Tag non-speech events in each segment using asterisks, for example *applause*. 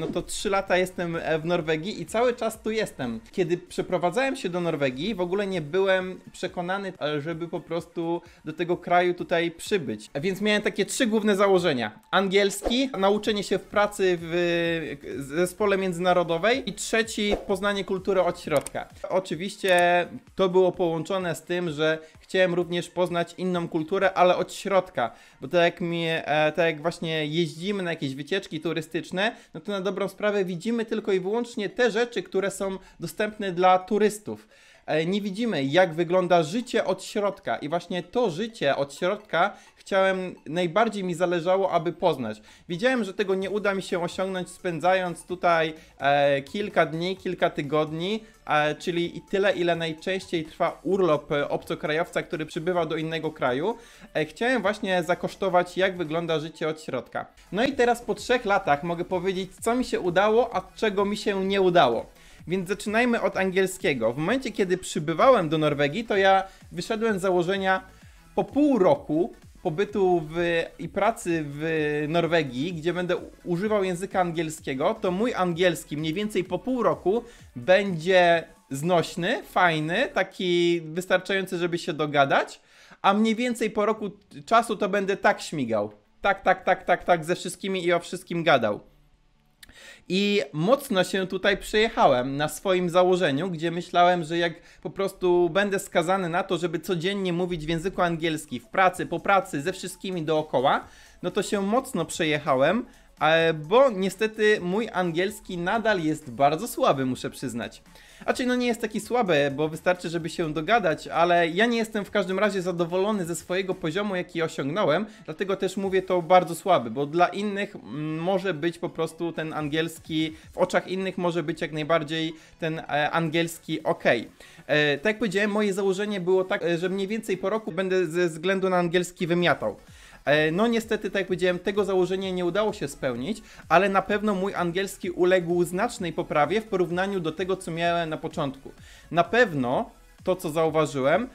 no to 3 lata jestem e, w Norwegii i cały czas tu jestem. Kiedy przeprowadzałem się do Norwegii, w ogóle nie byłem przekonany, e, żeby po prostu do tego kraju tutaj przybyć. E, więc miałem takie trzy główne założenia. Angielski, nauczenie się w pracy w zespole międzynarodowej i trzeci, poznanie kultury od środka. Oczywiście to było połączone z tym, że chciałem również poznać inną kulturę, ale od środka, bo tak jak, mi, e, tak jak właśnie jeździmy na jakieś wycieczki turystyczne, no to na dobrą sprawę widzimy tylko i wyłącznie te rzeczy, które są dostępne dla turystów. E, nie widzimy, jak wygląda życie od środka. I właśnie to życie od środka chciałem, najbardziej mi zależało, aby poznać. Widziałem, że tego nie uda mi się osiągnąć, spędzając tutaj e, kilka dni, kilka tygodni, e, czyli tyle, ile najczęściej trwa urlop e, obcokrajowca, który przybywa do innego kraju. E, chciałem właśnie zakosztować, jak wygląda życie od środka. No i teraz po trzech latach mogę powiedzieć, co mi się udało, a czego mi się nie udało więc zaczynajmy od angielskiego. W momencie, kiedy przybywałem do Norwegii, to ja wyszedłem z założenia po pół roku pobytu w, i pracy w Norwegii, gdzie będę używał języka angielskiego, to mój angielski mniej więcej po pół roku będzie znośny, fajny, taki wystarczający, żeby się dogadać, a mniej więcej po roku czasu to będę tak śmigał. Tak, tak, tak, tak, tak, ze wszystkimi i o wszystkim gadał. I mocno się tutaj przejechałem na swoim założeniu, gdzie myślałem, że jak po prostu będę skazany na to, żeby codziennie mówić w języku angielskim, w pracy, po pracy, ze wszystkimi dookoła, no to się mocno przejechałem, E, bo niestety mój angielski nadal jest bardzo słaby, muszę przyznać. A czy no nie jest taki słaby, bo wystarczy, żeby się dogadać, ale ja nie jestem w każdym razie zadowolony ze swojego poziomu, jaki osiągnąłem, dlatego też mówię to bardzo słaby, bo dla innych mm, może być po prostu ten angielski, w oczach innych może być jak najbardziej ten e, angielski ok. E, tak jak powiedziałem, moje założenie było tak, że mniej więcej po roku będę ze względu na angielski wymiatał. E, no niestety, tak jak powiedziałem, tego założenia nie udało się spełnić, ale na pewno mój angielski uległ znacznej poprawie w porównaniu do tego, co miałem na początku. Na pewno to, co zauważyłem,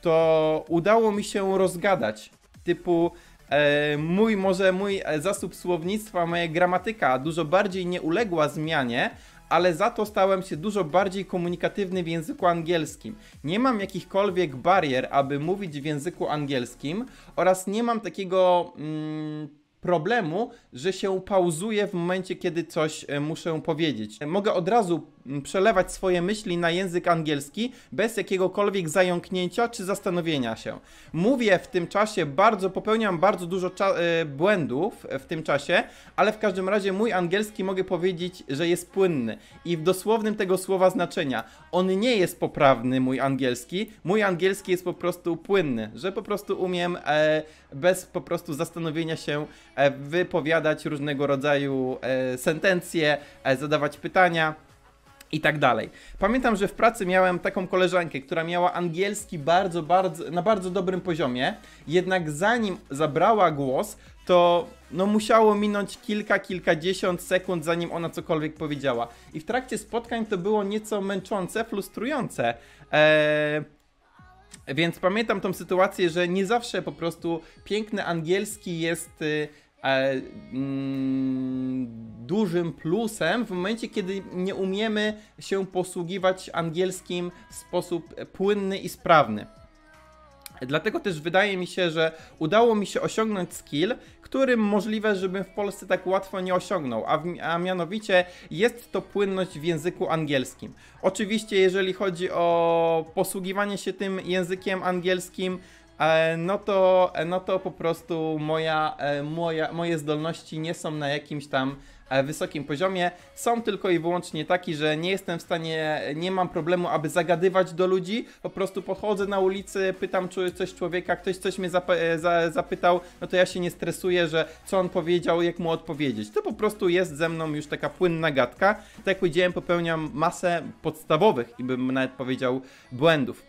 to udało mi się rozgadać. Typu, e, mój, może mój e, zasób słownictwa, moja gramatyka dużo bardziej nie uległa zmianie, ale za to stałem się dużo bardziej komunikatywny w języku angielskim. Nie mam jakichkolwiek barier, aby mówić w języku angielskim oraz nie mam takiego mm, problemu, że się pauzuję w momencie, kiedy coś e, muszę powiedzieć. Mogę od razu przelewać swoje myśli na język angielski bez jakiegokolwiek zająknięcia czy zastanowienia się. Mówię w tym czasie bardzo, popełniam bardzo dużo e, błędów w tym czasie, ale w każdym razie mój angielski mogę powiedzieć, że jest płynny i w dosłownym tego słowa znaczenia. On nie jest poprawny, mój angielski. Mój angielski jest po prostu płynny, że po prostu umiem e, bez po prostu zastanowienia się e, wypowiadać różnego rodzaju e, sentencje, e, zadawać pytania i tak dalej. Pamiętam, że w pracy miałem taką koleżankę, która miała angielski bardzo, bardzo, na bardzo dobrym poziomie, jednak zanim zabrała głos, to no musiało minąć kilka, kilkadziesiąt sekund, zanim ona cokolwiek powiedziała. I w trakcie spotkań to było nieco męczące, frustrujące. Eee, więc pamiętam tą sytuację, że nie zawsze po prostu piękny angielski jest y, E, mm, dużym plusem w momencie, kiedy nie umiemy się posługiwać angielskim w sposób płynny i sprawny. Dlatego też wydaje mi się, że udało mi się osiągnąć skill, którym możliwe, żebym w Polsce tak łatwo nie osiągnął, a, w, a, mianowicie jest to płynność w języku angielskim. Oczywiście, jeżeli chodzi o posługiwanie się tym językiem angielskim, E, no to, e, no to po prostu moja, e, moja, moje zdolności nie są na jakimś tam wysokim poziomie. Są tylko i wyłącznie taki, że nie jestem w stanie, nie mam problemu, aby zagadywać do ludzi. Po prostu podchodzę na ulicy, pytam czy coś człowieka, ktoś coś mnie zap za zapytał, no to ja się nie stresuję, że co on powiedział, jak mu odpowiedzieć. To po prostu jest ze mną już taka płynna gadka. Tak jak powiedziałem, popełniam masę podstawowych i bym nawet powiedział błędów.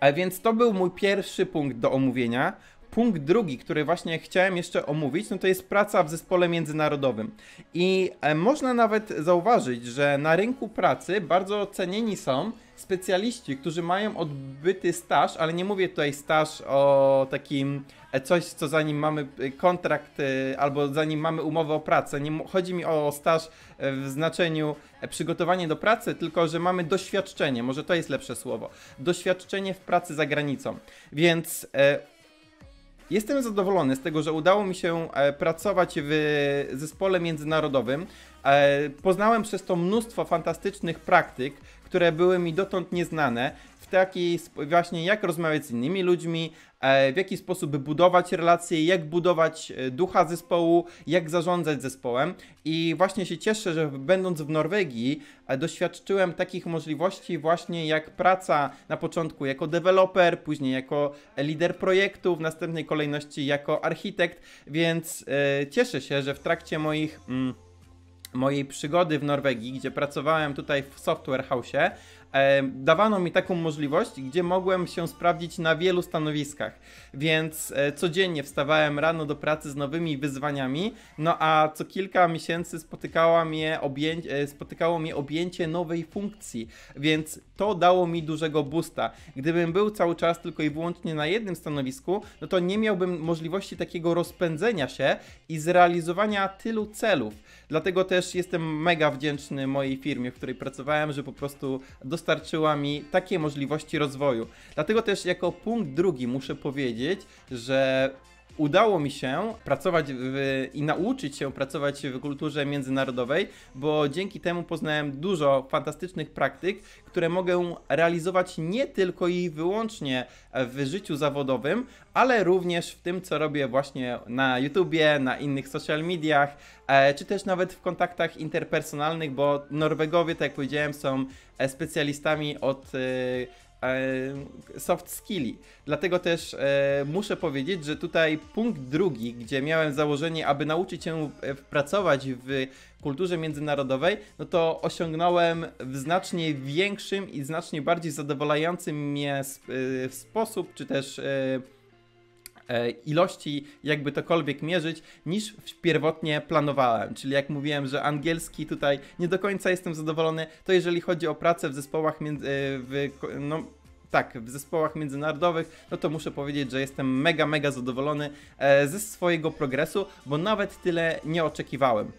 A więc to był mój pierwszy punkt do omówienia punkt drugi, który właśnie chciałem jeszcze omówić, no to jest praca w zespole międzynarodowym. I e, można nawet zauważyć, że na rynku pracy bardzo cenieni są specjaliści, którzy mają odbyty staż, ale nie mówię tutaj staż o takim e, coś, co zanim mamy e, kontrakt albo zanim mamy umowę o pracę. Nie chodzi mi o staż w znaczeniu przygotowanie do pracy, tylko że mamy doświadczenie, może to jest lepsze słowo, doświadczenie w pracy za granicą. Więc Jestem zadowolony z tego, że udało mi się e, pracować w zespole międzynarodowym. E, poznałem przez to mnóstwo fantastycznych praktyk, które były mi dotąd nieznane w taki właśnie jak rozmawiać z innymi ludźmi, e, w jaki sposób budować relacje, jak budować e, ducha zespołu, jak zarządzać zespołem. I właśnie się cieszę, że będąc w Norwegii e, doświadczyłem takich możliwości właśnie jak praca na początku jako deweloper, później jako lider projektu, w następnej kolejności jako architekt, więc cieszę się, że w trakcie moich... Mm, mojej przygody w Norwegii, gdzie pracowałem tutaj w Software House, dawano mi taką możliwość, gdzie mogłem się sprawdzić na wielu stanowiskach. Więc e, codziennie wstawałem rano do pracy z nowymi wyzwaniami, no a co kilka miesięcy spotykała mnie objęcie, spotykało mnie objęcie nowej funkcji, więc to dało mi dużego boosta. Gdybym był cały czas tylko i wyłącznie na jednym stanowisku, no to nie miałbym możliwości takiego rozpędzenia się i zrealizowania tylu celów. Dlatego też jestem mega wdzięczny mojej firmie, w której pracowałem, że po prostu dostałem dostarczyła mi takiej możliwości rozwoju. Dlatego też jako punkt drugi muszę powiedzieć, że udało mi się pracować w, i nauczyć się pracować w kulturze międzynarodowej, bo dzięki temu poznałem dużo fantastycznych praktyk, które mogę realizować nie tylko i wyłącznie w życiu zawodowym, ale również w tym, co robię właśnie na YouTubie, na innych social mediach, e, czy też nawet w kontaktach interpersonalnych, bo Norwegowie, tak jak powiedziałem, są e, specjalistami od e, E, soft skilli. Dlatego też e, muszę powiedzieć, że tutaj punkt drugi, gdzie miałem założenie, aby nauczyć się e, pracować w kulturze międzynarodowej, no to osiągnąłem w znacznie większym i znacznie bardziej zadowalającym mnie sposób, czy też E, ilości, jakby tokolwiek mierzyć, niż pierwotnie planowałem. Czyli jak mówiłem, że angielski tutaj nie do końca jestem zadowolony, to jeżeli chodzi o pracę w zespołach między, e, w, no, tak, w zespołach międzynarodowych, no to muszę powiedzieć, że jestem mega, mega zadowolony e, ze swojego progresu, bo nawet tyle nie oczekiwałem.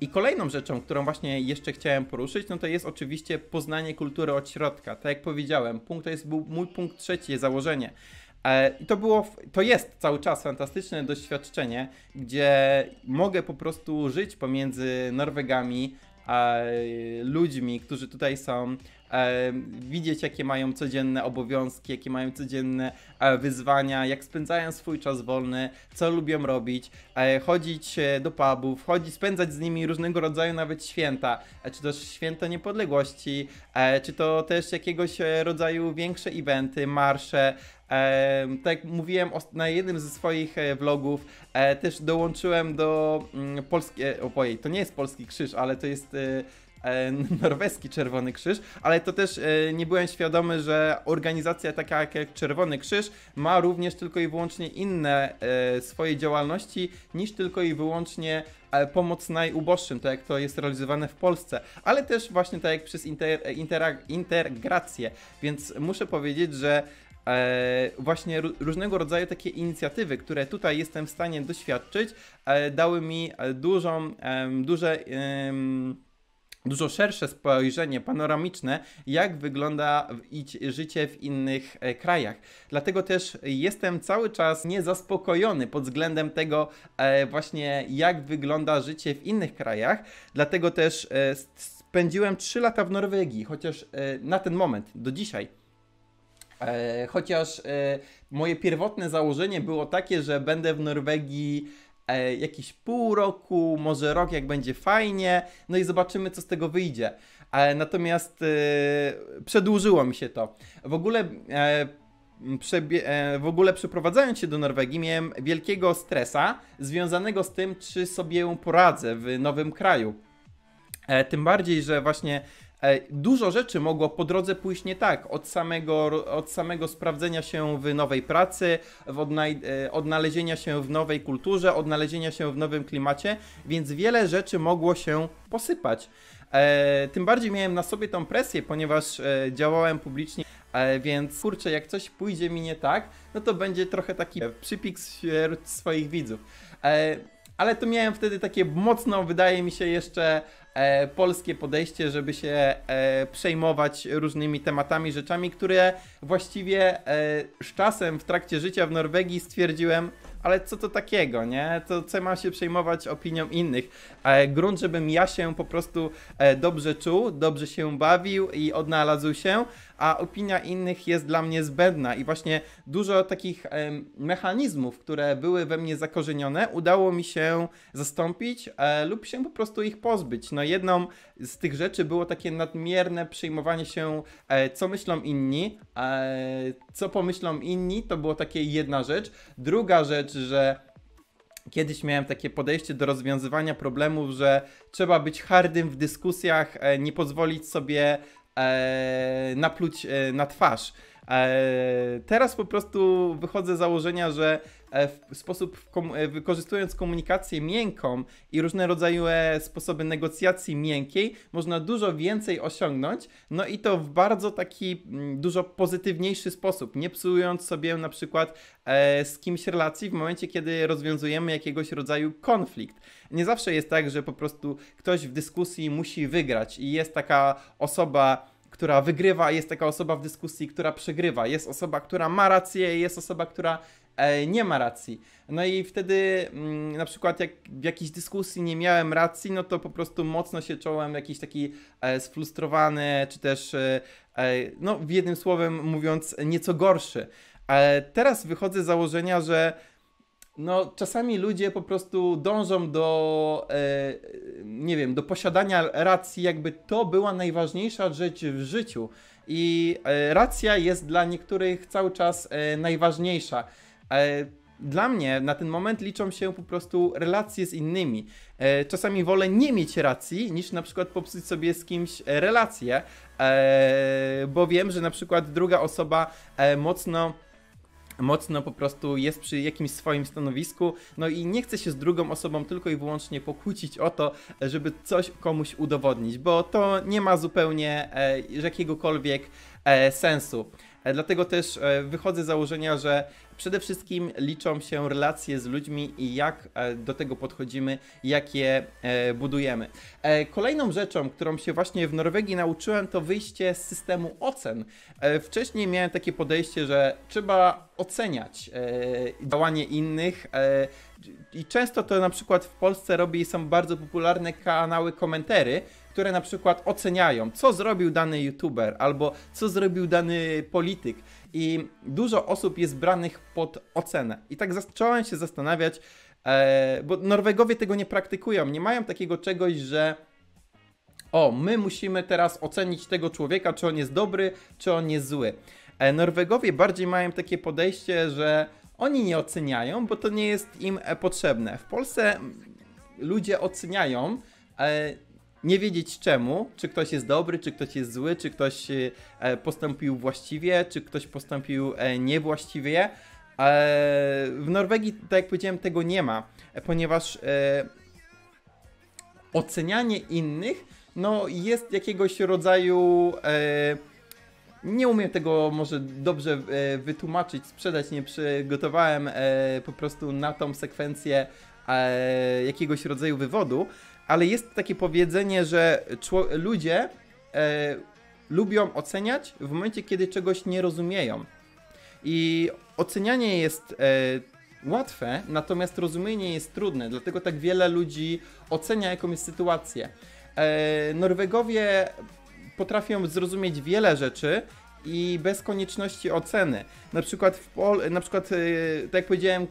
I kolejną rzeczą, którą właśnie jeszcze chciałem poruszyć, no to jest oczywiście poznanie kultury od środka. Tak jak powiedziałem, punkt to jest był mój punkt trzeci, założenie. E, I to było, to jest cały czas fantastyczne doświadczenie, gdzie mogę po prostu żyć pomiędzy Norwegami, e, ludźmi, którzy tutaj są, E, widzieć jakie mają codzienne obowiązki, jakie mają codzienne e, wyzwania, jak spędzają swój czas wolny, co lubią robić, e, chodzić do pubów, chodzić, spędzać z nimi różnego rodzaju nawet święta, czy też święto niepodległości, czy to też jakiegoś rodzaju większe eventy, marsze, tak jak mówiłem na jednym ze swoich vlogów, też dołączyłem do mm, Polski... E, to nie jest Polski Krzyż, ale to jest... E, *laughs* norweski Czerwony Krzyż, ale to też e, nie byłem świadomy, że organizacja taka jak Czerwony Krzyż ma również tylko i wyłącznie inne e, swoje działalności niż tylko i wyłącznie pomoc najuboższym, tak jak to jest realizowane w Polsce, ale też właśnie tak jak przez inter, inter, integrację. Więc muszę powiedzieć, że E, właśnie różnego rodzaju takie inicjatywy, które tutaj jestem w stanie doświadczyć, e, dały mi dużą, e, duże. E, dużo szersze spojrzenie panoramiczne, jak wygląda życie w innych e, krajach. Dlatego też jestem cały czas niezaspokojony pod względem tego e, właśnie, jak wygląda życie w innych krajach. Dlatego też e, spędziłem 3 lata w Norwegii, chociaż na ten moment, do dzisiaj, chociaż moje pierwotne założenie było takie, że będę w Norwegii e, pół roku, może rok, jak będzie fajnie, no i zobaczymy, co z tego wyjdzie. E, natomiast e, przedłużyło mi się to. W ogóle. E, e, w ogóle przeprowadzając się do Norwegii, miałem wielkiego stresa związanego z tym, czy sobie poradzę w nowym kraju. E, tym bardziej, że właśnie E, dużo rzeczy mogło po drodze pójść nie tak, od samego, od samego sprawdzenia się w nowej pracy, w e, odnalezienia się w nowej kulturze, odnalezienia się w nowym klimacie, więc wiele rzeczy mogło się posypać. E, tym bardziej miałem na sobie tą presję, ponieważ działałem publicznie więc kurczę, jak coś pójdzie mi nie tak, no to będzie trochę taki przypik wśród swoich widzów. Ale to miałem wtedy takie mocno, wydaje mi się, jeszcze e, polskie podejście, żeby się e, przejmować różnymi tematami, rzeczami, które właściwie e, z czasem w trakcie życia w Norwegii stwierdziłem, ale co to takiego, nie? To co mam się przejmować opinią innych? E, grunt, żebym ja się po prostu e, dobrze czuł, dobrze się bawił i odnalazł się, a opinia innych jest dla mnie zbędna. I właśnie dużo takich e, mechanizmów, które były we mnie zakorzenione, udało mi się zastąpić e, lub się po prostu ich pozbyć. No jedną z tych rzeczy było takie nadmierne przejmowanie się, e, co myślą inni, e, co pomyślą inni, to było takie jedna rzecz. Druga rzecz, znaczy, że kiedyś miałem takie podejście do rozwiązywania problemów, że trzeba być hardym w dyskusjach, e, nie pozwolić sobie e, napluć e, na twarz. Teraz po prostu wychodzę z założenia, że E, w sposób, e, wykorzystując komunikację miękką i różne rodzaje sposoby negocjacji miękkiej, można dużo więcej osiągnąć, no i to w bardzo taki mm, dużo pozytywniejszy sposób, nie psując sobie na przykład e, z kimś relacji w momencie, kiedy rozwiązujemy jakiegoś rodzaju konflikt. Nie zawsze jest tak, że po prostu ktoś w dyskusji musi wygrać i jest taka osoba, która wygrywa, jest taka osoba w dyskusji, która przegrywa, jest osoba, która ma rację, jest osoba, która E, nie ma racji. No i wtedy mm, na przykład jak w jakiejś dyskusji nie miałem racji, no to po prostu mocno się czułem jakiś taki e, sfrustrowany, czy też e, no w jednym słowem mówiąc nieco gorszy. Ale teraz wychodzę z założenia, że no, czasami ludzie po prostu dążą do, nie wiem, do posiadania racji, jakby to była najważniejsza rzecz w życiu. I racja jest dla niektórych cały czas najważniejsza. E, dla mnie na ten moment liczą się po prostu relacje z innymi. E, czasami wolę nie mieć racji, niż na przykład popsuć sobie z kimś e, relację, bo wiem, że na przykład druga osoba mocno mocno po prostu jest przy jakimś swoim stanowisku, no i nie chce się z drugą osobą tylko i wyłącznie pokłócić o to, żeby coś komuś udowodnić, bo to nie ma zupełnie jakiegokolwiek sensu. E, dlatego też e, wychodzę z założenia, że przede wszystkim liczą się relacje z ludźmi i jak e, do tego podchodzimy, jak je budujemy. Kolejną rzeczą, którą się właśnie w Norwegii nauczyłem, to wyjście z systemu ocen. Wcześniej miałem takie podejście, że trzeba oceniać działanie innych, i często to na przykład w Polsce robi są bardzo popularne kanały komentary, które na przykład oceniają, co zrobił dany youtuber albo co zrobił dany polityk. I dużo osób jest branych pod ocenę. I tak zacząłem się zastanawiać, e, bo Norwegowie tego nie praktykują, nie mają takiego czegoś, że o, my musimy teraz ocenić tego człowieka, czy on jest dobry, czy on jest zły. E, Norwegowie bardziej mają takie podejście, że oni nie oceniają, bo to nie jest im e, potrzebne. W Polsce ludzie oceniają, nie wiedzieć czemu, czy ktoś jest dobry, czy ktoś jest zły, czy ktoś e, postąpił właściwie, czy ktoś postąpił e, niewłaściwie. W Norwegii, tak jak powiedziałem, tego nie ma, ponieważ ocenianie innych no, jest jakiegoś rodzaju nie umiem tego może dobrze e, wytłumaczyć, sprzedać, nie przygotowałem e, po prostu na tą sekwencję e, jakiegoś rodzaju wywodu, ale jest takie powiedzenie, że ludzie lubią oceniać w momencie, kiedy czegoś nie rozumieją. I ocenianie jest łatwe, natomiast rozumienie jest trudne, dlatego tak wiele ludzi ocenia jakąś sytuację. Norwegowie potrafią zrozumieć wiele rzeczy i bez konieczności oceny. Na przykład, w Pol na przykład y, tak jak powiedziałem,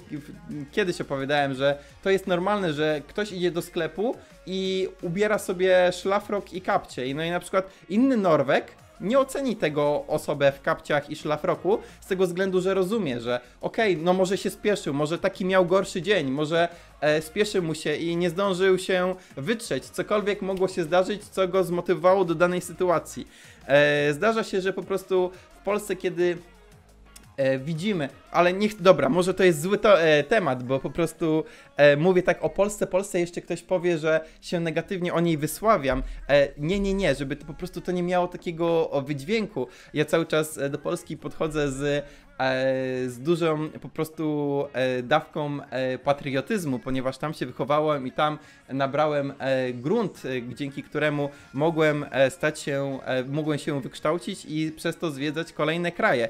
kiedyś opowiadałem, że to jest normalne, że ktoś idzie do sklepu i ubiera sobie szlafrok i kapcie. No i na przykład inny Norwek nie oceni tego osobę w kapciach i szlafroku z tego względu, że rozumie, że okej, okay, no może się spieszył, może taki miał gorszy dzień, może e, spieszył mu się i nie zdążył się wytrzeć. Cokolwiek mogło się zdarzyć, co go zmotywowało do danej sytuacji. E, zdarza się, że po prostu w Polsce, kiedy e, widzimy ale niech, dobra, może to jest zły to, e, temat, bo po prostu e, mówię tak o Polsce, Polsce jeszcze ktoś powie, że się negatywnie o niej wysławiam. E, nie, nie, nie, żeby to po prostu to nie miało takiego wydźwięku. Ja cały czas e, do Polski podchodzę z e, z dużą po prostu e, dawką patriotyzmu, ponieważ tam się wychowałem i tam nabrałem grunt, dzięki któremu mogłem stać się, mogłem się wykształcić i przez to zwiedzać kolejne kraje.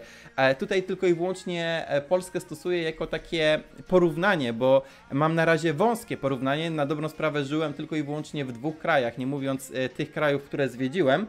Tutaj tylko i wyłącznie E, Polskę stosuję jako takie porównanie, bo mam na razie wąskie porównanie. Na dobrą sprawę żyłem tylko i wyłącznie w dwóch krajach, nie mówiąc e, tych krajów, które zwiedziłem,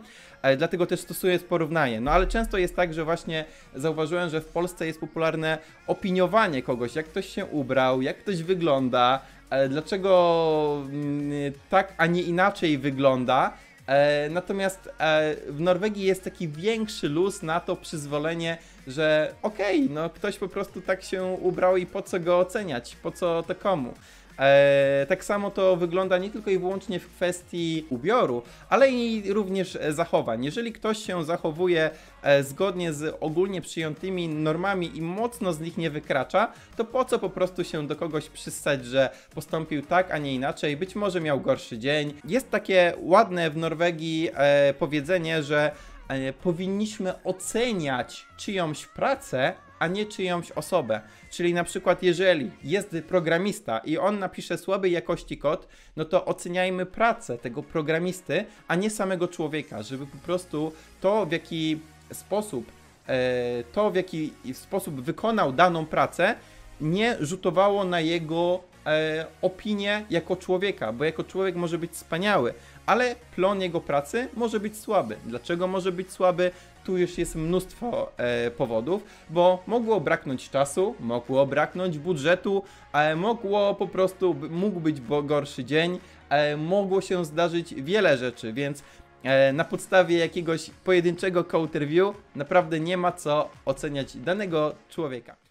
dlatego też stosuję porównanie. No ale często jest tak, że właśnie zauważyłem, że w Polsce jest popularne opiniowanie kogoś, jak ktoś się ubrał, jak ktoś wygląda, e, dlaczego mm, tak, a nie inaczej wygląda. E, natomiast e, w Norwegii jest taki większy luz na to przyzwolenie, że okej, okay, no ktoś po prostu tak się ubrał i po co go oceniać, po co to komu. E, tak samo to wygląda nie tylko i wyłącznie w kwestii ubioru, ale i również e, zachowań. Jeżeli ktoś się zachowuje e, zgodnie z ogólnie przyjętymi normami i mocno z nich nie wykracza, to po co po prostu się do kogoś przystać, że postąpił tak, a nie inaczej, być może miał gorszy dzień. Jest takie ładne w Norwegii powiedzenie, że powinniśmy oceniać czyjąś pracę a nie czyjąś osobę. Czyli na przykład, jeżeli jest programista i on napisze słabej jakości kod, no to oceniajmy pracę tego programisty, a nie samego człowieka, żeby po prostu to, w jaki sposób, e, to w jaki sposób wykonał daną pracę, nie rzutowało na jego e, opinię jako człowieka, bo jako człowiek może być wspaniały, ale plon jego pracy może być słaby. Dlaczego może być słaby? Tu już jest mnóstwo e, powodów, bo mogło braknąć czasu, mogło braknąć budżetu, ale mogło po prostu, mógł być gorszy dzień, e, mogło się zdarzyć wiele rzeczy, więc e, na podstawie jakiegoś pojedynczego code review naprawdę nie ma co oceniać danego człowieka.